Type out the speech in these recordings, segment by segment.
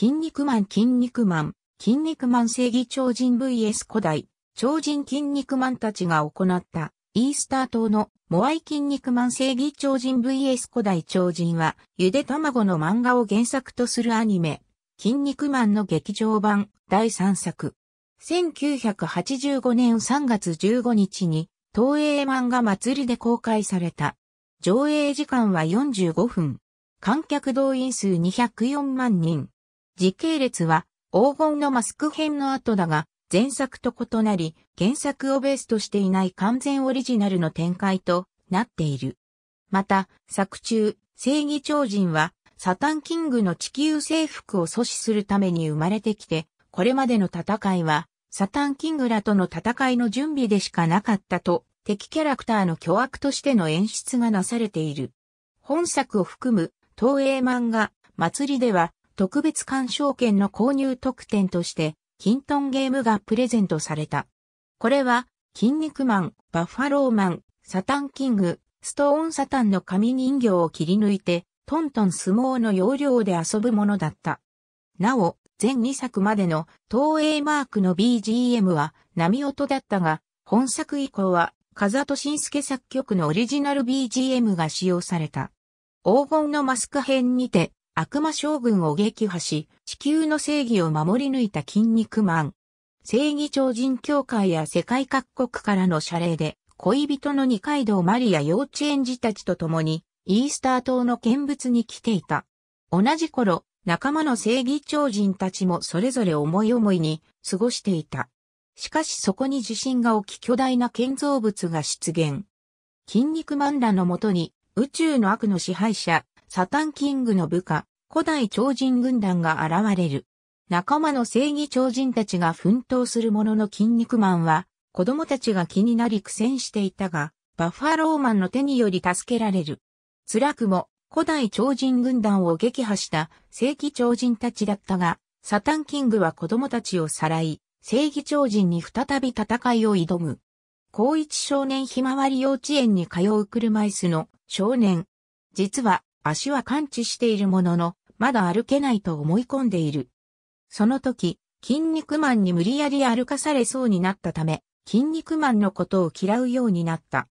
筋肉マン筋肉マン、筋肉マン正義超人 VS 古代、超人筋肉マンたちが行ったイースター島のモアイ筋肉マン正義超人 VS 古代超人は、ゆで卵の漫画を原作とするアニメ、筋肉マンの劇場版第3作。1985年3月15日に、東映漫画祭りで公開された。上映時間は45分。観客動員数204万人。時系列は黄金のマスク編の後だが、前作と異なり、原作をベースとしていない完全オリジナルの展開となっている。また、作中、正義超人は、サタンキングの地球征服を阻止するために生まれてきて、これまでの戦いは、サタンキングらとの戦いの準備でしかなかったと、敵キャラクターの巨悪としての演出がなされている。本作を含む、東映漫画、祭りでは、特別鑑賞券の購入特典として、キントンゲームがプレゼントされた。これは、筋肉マン、バッファローマン、サタンキング、ストーンサタンの紙人形を切り抜いて、トントン相撲の要領で遊ぶものだった。なお、全2作までの東映マークの BGM は波音だったが、本作以降は風戸慎介作曲のオリジナル BGM が使用された。黄金のマスク編にて悪魔将軍を撃破し、地球の正義を守り抜いた筋肉マン。正義超人協会や世界各国からの謝礼で、恋人の二階堂マリア幼稚園児たちと共に、イースター島の見物に来ていた。同じ頃、仲間の正義超人たちもそれぞれ思い思いに過ごしていた。しかしそこに地震が起き巨大な建造物が出現。筋肉マンらのもとに宇宙の悪の支配者、サタンキングの部下、古代超人軍団が現れる。仲間の正義超人たちが奮闘するものの筋肉マンは、子供たちが気になり苦戦していたが、バッファローマンの手により助けられる。辛くも古代超人軍団を撃破した正義超人たちだったが、サタンキングは子供たちをさらい、正義超人に再び戦いを挑む。高一少年ひまわり幼稚園に通う車椅子の少年。実は足は感知しているものの、まだ歩けないと思い込んでいる。その時、筋肉マンに無理やり歩かされそうになったため、筋肉マンのことを嫌うようになった。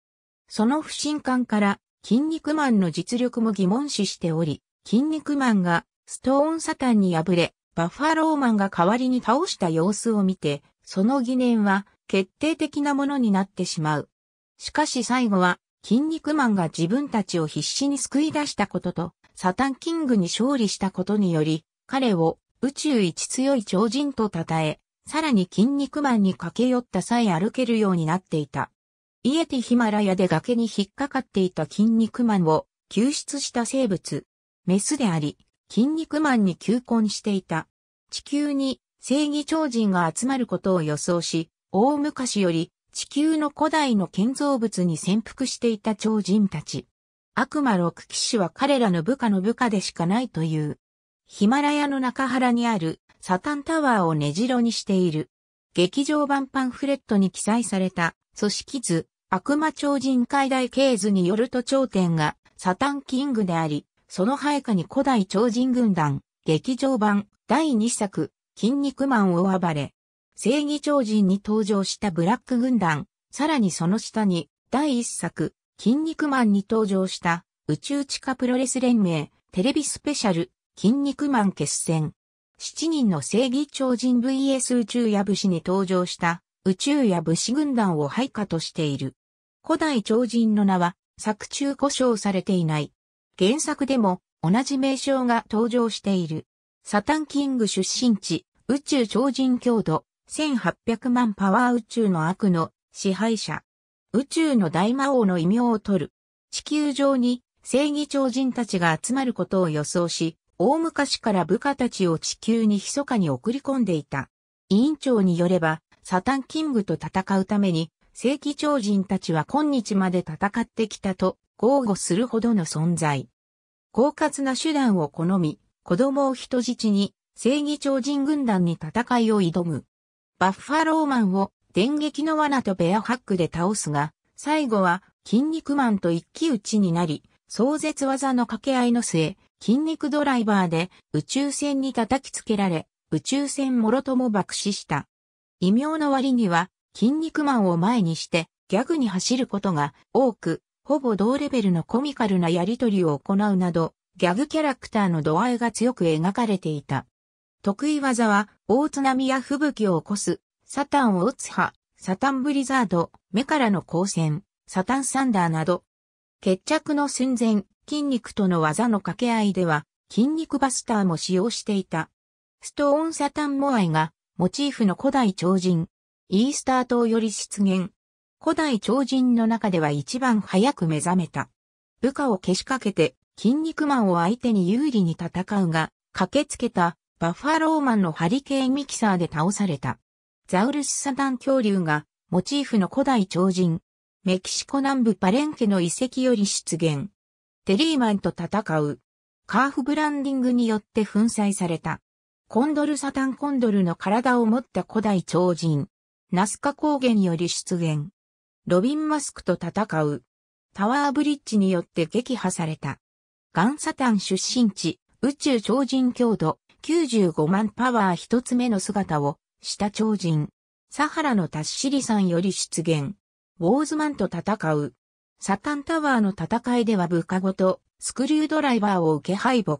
その不信感から、筋肉マンの実力も疑問視しており、筋肉マンがストーンサタンに敗れ、バッファローマンが代わりに倒した様子を見て、その疑念は決定的なものになってしまう。しかし最後は筋肉マンが自分たちを必死に救い出したことと、サタンキングに勝利したことにより、彼を宇宙一強い超人と称え、さらに筋肉マンに駆け寄った際歩けるようになっていた。イエティヒマラヤで崖に引っかかっていた筋肉マンを救出した生物、メスであり、筋肉マンに求婚していた。地球に正義超人が集まることを予想し、大昔より地球の古代の建造物に潜伏していた超人たち。悪魔六騎士は彼らの部下の部下でしかないという。ヒマラヤの中原にあるサタンタワーを根城にしている。劇場版パンフレットに記載された組織図悪魔超人解大系図によると頂点がサタンキングであり、その配下に古代超人軍団劇場版第2作筋肉マンを暴れ、正義超人に登場したブラック軍団、さらにその下に、第一作、筋肉マンに登場した、宇宙地下プロレス連盟、テレビスペシャル、筋肉マン決戦。7人の正義超人 VS 宇宙や武士に登場した、宇宙や武士軍団を配下としている。古代超人の名は、作中故障されていない。原作でも、同じ名称が登場している。サタンキング出身地、宇宙超人郷土、1800万パワー宇宙の悪の支配者。宇宙の大魔王の異名を取る。地球上に正義超人たちが集まることを予想し、大昔から部下たちを地球に密かに送り込んでいた。委員長によれば、サタンキングと戦うために、正義超人たちは今日まで戦ってきたと豪語するほどの存在。狡猾な手段を好み、子供を人質に、正義超人軍団に戦いを挑む。バッファローマンを電撃の罠とベアハックで倒すが、最後は筋肉マンと一騎打ちになり、壮絶技の掛け合いの末、筋肉ドライバーで宇宙船に叩きつけられ、宇宙船もろとも爆死した。異名の割には、筋肉マンを前にして、ギャグに走ることが多く、ほぼ同レベルのコミカルなやりとりを行うなど、ギャグキャラクターの度合いが強く描かれていた。得意技は、大津波や吹雪を起こす、サタン・を撃つ派、サタン・ブリザード、目からの光線、サタン・サンダーなど、決着の寸前、筋肉との技の掛け合いでは、筋肉バスターも使用していた。ストーン・サタン・モアイが、モチーフの古代超人、イースター島より出現。古代超人の中では一番早く目覚めた。部下を消しかけて、筋肉マンを相手に有利に戦うが、駆けつけたバッファローマンのハリケーンミキサーで倒された。ザウルスサタン恐竜がモチーフの古代超人。メキシコ南部パレンケの遺跡より出現。テリーマンと戦う。カーフブランディングによって粉砕された。コンドルサタンコンドルの体を持った古代超人。ナスカ高原より出現。ロビンマスクと戦う。タワーブリッジによって撃破された。ガンサタン出身地、宇宙超人強度。95万パワー一つ目の姿をした超人。サハラのタッシリ山より出現。ウォーズマンと戦う。サタンタワーの戦いでは部下ごとスクリュードライバーを受け敗北。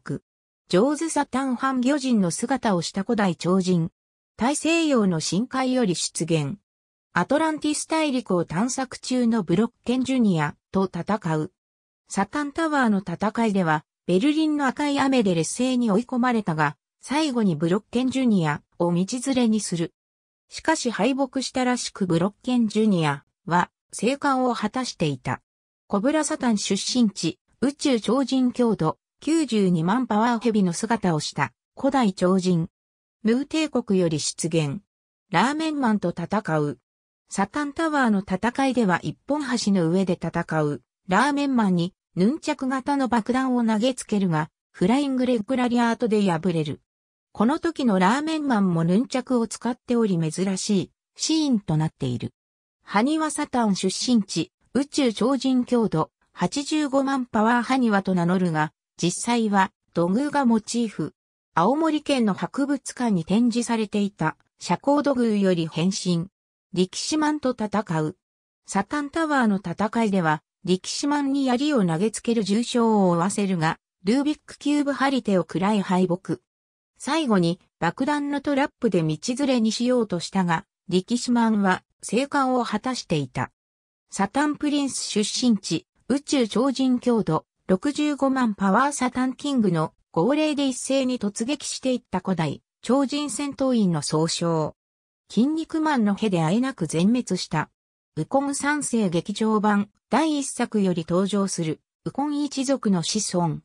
ジョーズ・サタン半魚人の姿をした古代超人。大西洋の深海より出現。アトランティス大陸を探索中のブロッケンジュニアと戦う。サタンタワーの戦いでは、ベルリンの赤い雨で劣勢に追い込まれたが、最後にブロッケンジュニアを道連れにする。しかし敗北したらしくブロッケンジュニアは生還を果たしていた。コブラサタン出身地、宇宙超人強度92万パワーヘビの姿をした古代超人。ムー帝国より出現。ラーメンマンと戦う。サタンタワーの戦いでは一本橋の上で戦う。ラーメンマンにヌンチャク型の爆弾を投げつけるが、フライングレッグラリアートで敗れる。この時のラーメンマンもヌンチャクを使っており珍しいシーンとなっている。ハニワサタン出身地、宇宙超人強度、85万パワーハニワと名乗るが、実際は土偶がモチーフ。青森県の博物館に展示されていた社交土偶より変身。力士マンと戦う。サタンタワーの戦いでは、力士マンに槍を投げつける重傷を負わせるが、ルービックキューブ張り手を喰らい敗北。最後に爆弾のトラップで道連れにしようとしたが、力士マンは生還を果たしていた。サタンプリンス出身地、宇宙超人強度65万パワーサタンキングの号令で一斉に突撃していった古代超人戦闘員の総称。筋肉マンのヘであえなく全滅した。ウコン三世劇場版第一作より登場するウコン一族の子孫。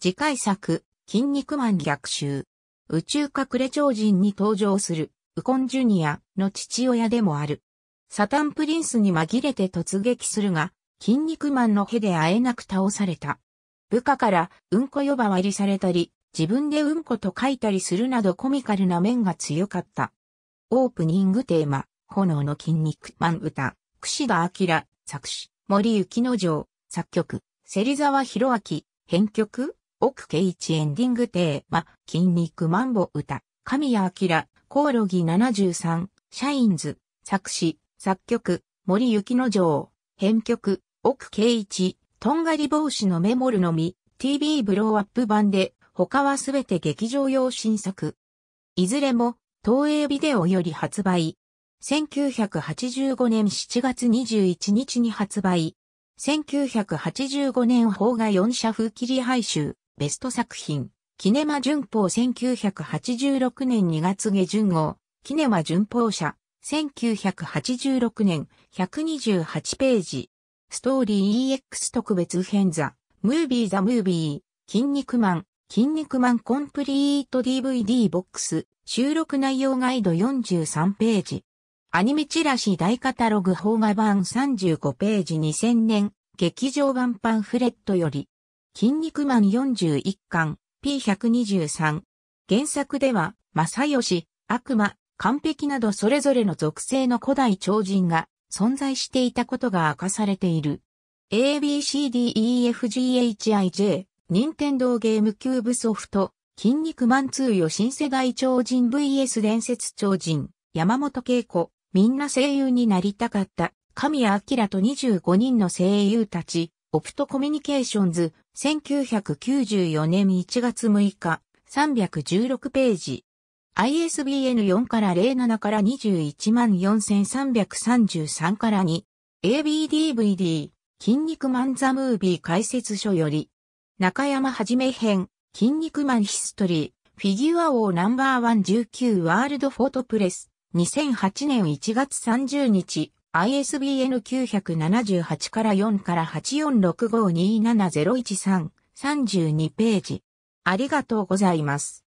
次回作、筋肉マン逆襲。宇宙隠れ超人に登場する、ウコンジュニアの父親でもある。サタンプリンスに紛れて突撃するが、筋肉マンの屁であえなく倒された。部下からうんこ呼ばわりされたり、自分でうんこと書いたりするなどコミカルな面が強かった。オープニングテーマ、炎の筋肉マン歌、串田明、作詞、森幸之丞、作曲、芹沢博明、編曲、奥圭一エンディングテーマ、筋肉マンボ歌、神谷明、コオロギ73、シャインズ、作詞、作曲、森雪之丞、編曲、奥圭一、とんがり帽子のメモルのみ、TV ブローアップ版で、他はすべて劇場用新作。いずれも、東映ビデオより発売。1985年7月21日に発売。1985年邦画4社風切り配集。ベスト作品、キネマ旬報1986年2月下旬号、キネマ旬報社、1986年128ページ、ストーリー EX 特別編ザ、ムービーザムービー、筋肉マン、筋肉マンコンプリート DVD ボックス、収録内容ガイド43ページ、アニメチラシ大カタログ邦画版35ページ2000年、劇場版パンフレットより、筋肉マン41巻 P123。原作では、正義、悪魔、完璧などそれぞれの属性の古代超人が存在していたことが明かされている。ABCDEFGHIJ、任天堂ゲームキューブソフト、筋肉マン2よ新世代超人 VS 伝説超人、山本恵子、みんな声優になりたかった、神谷明と25人の声優たち、オプトコミュニケーションズ、1994年1月6日、316ページ。ISBN 4から07から214,333から2。ABDVD、筋肉マンザムービー解説書より。中山はじめ編、筋肉マンヒストリー、フィギュア王ナンバーワン19ワールドフォトプレス。2008年1月30日。ISBN 978から4から8465270133 32ページ。ありがとうございます。